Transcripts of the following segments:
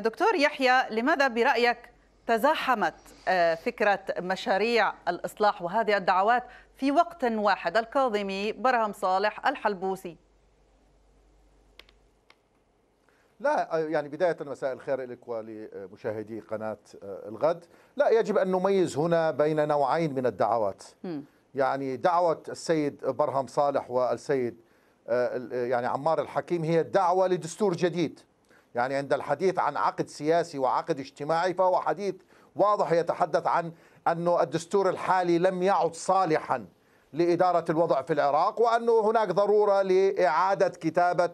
دكتور يحيى لماذا برأيك تزاحمت آه، فكرة مشاريع الإصلاح وهذه الدعوات في وقت واحد الكاظمي برهم صالح الحلبوسي لا يعني بداية مساء الخير لك ولمشاهدي قناة آه، الغد لا يجب أن نميز هنا بين نوعين من الدعوات م. يعني دعوة السيد برهم صالح والسيد آه، يعني عمار الحكيم هي دعوة لدستور جديد يعني عند الحديث عن عقد سياسي وعقد اجتماعي فهو حديث واضح يتحدث عن أن الدستور الحالي لم يعد صالحا لإدارة الوضع في العراق وأنه هناك ضرورة لإعادة كتابة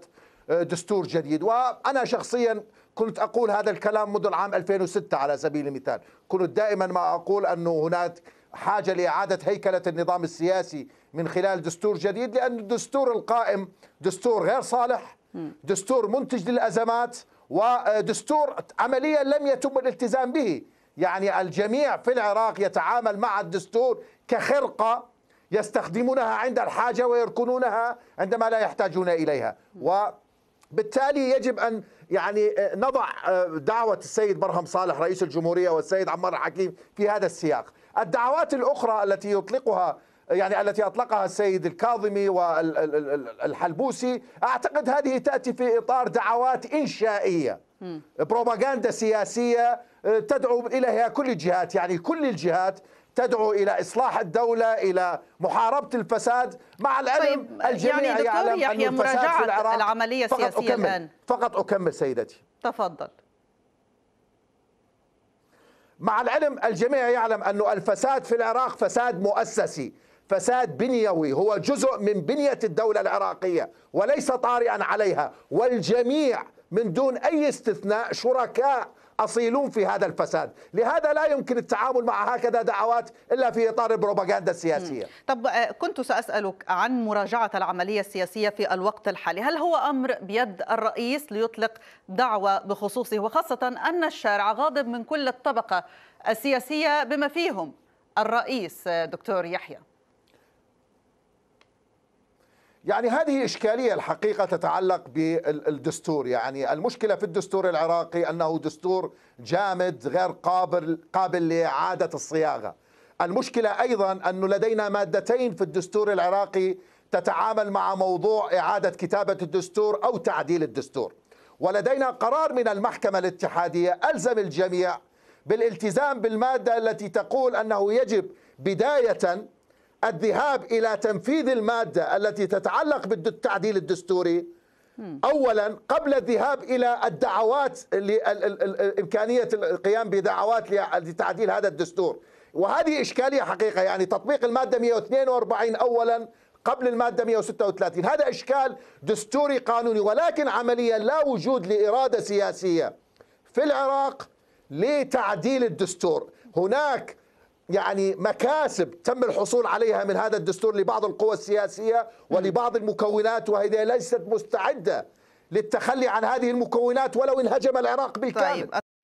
آه، دستور جديد وأنا شخصيا كنت أقول هذا الكلام منذ العام 2006 على سبيل المثال كنت دائما ما أقول أنه هناك حاجة لإعادة هيكلة النظام السياسي من خلال دستور جديد لأن الدستور القائم دستور غير صالح دستور منتج للأزمات ودستور عمليا لم يتم الالتزام به يعني الجميع في العراق يتعامل مع الدستور كخرقة يستخدمونها عند الحاجة ويركنونها عندما لا يحتاجون إليها وبالتالي يجب أن يعني نضع دعوة السيد برهم صالح رئيس الجمهورية والسيد عمار الحكيم في هذا السياق الدعوات الأخرى التي يطلقها يعني التي اطلقها السيد الكاظمي والحلبوسي اعتقد هذه تاتي في اطار دعوات انشائيه بروباغندا سياسيه آه، تدعو اليها كل الجهات يعني كل الجهات تدعو الى اصلاح الدوله الى محاربه الفساد مع العلم طيب الجميع يعني يعلم ان الفساد في العراق العمليه السياسيه فقط أكمل الان فقط اكمل سيدتي تفضل مع العلم الجميع يعلم أن الفساد في العراق فساد مؤسسي فساد بنيوي هو جزء من بنية الدولة العراقية وليس طارئا عليها والجميع من دون أي استثناء شركاء أصيلون في هذا الفساد لهذا لا يمكن التعامل مع هكذا دعوات إلا في إطار البروباغندا السياسية طب آه، كنت سأسألك عن مراجعة العملية السياسية في الوقت الحالي هل هو أمر بيد الرئيس ليطلق دعوة بخصوصه وخاصة أن الشارع غاضب من كل الطبقة السياسية بما فيهم الرئيس آه، دكتور يحيى يعني هذه إشكالية الحقيقة تتعلق بالدستور يعني المشكلة في الدستور العراقي أنه دستور جامد غير قابل, قابل لإعادة الصياغة المشكلة أيضا أنه لدينا مادتين في الدستور العراقي تتعامل مع موضوع إعادة كتابة الدستور أو تعديل الدستور ولدينا قرار من المحكمة الاتحادية ألزم الجميع بالالتزام بالمادة التي تقول أنه يجب بداية الذهاب الى تنفيذ الماده التي تتعلق بالتعديل الدستوري اولا قبل الذهاب الى الدعوات امكانيه القيام بدعوات لتعديل هذا الدستور وهذه اشكاليه حقيقه يعني تطبيق الماده 142 اولا قبل الماده 136 هذا اشكال دستوري قانوني ولكن عمليا لا وجود لاراده سياسيه في العراق لتعديل الدستور هناك يعني مكاسب تم الحصول عليها من هذا الدستور لبعض القوى السياسية ولبعض المكونات وهي ليست مستعدة للتخلي عن هذه المكونات ولو انهجم العراق بالكامل طيب.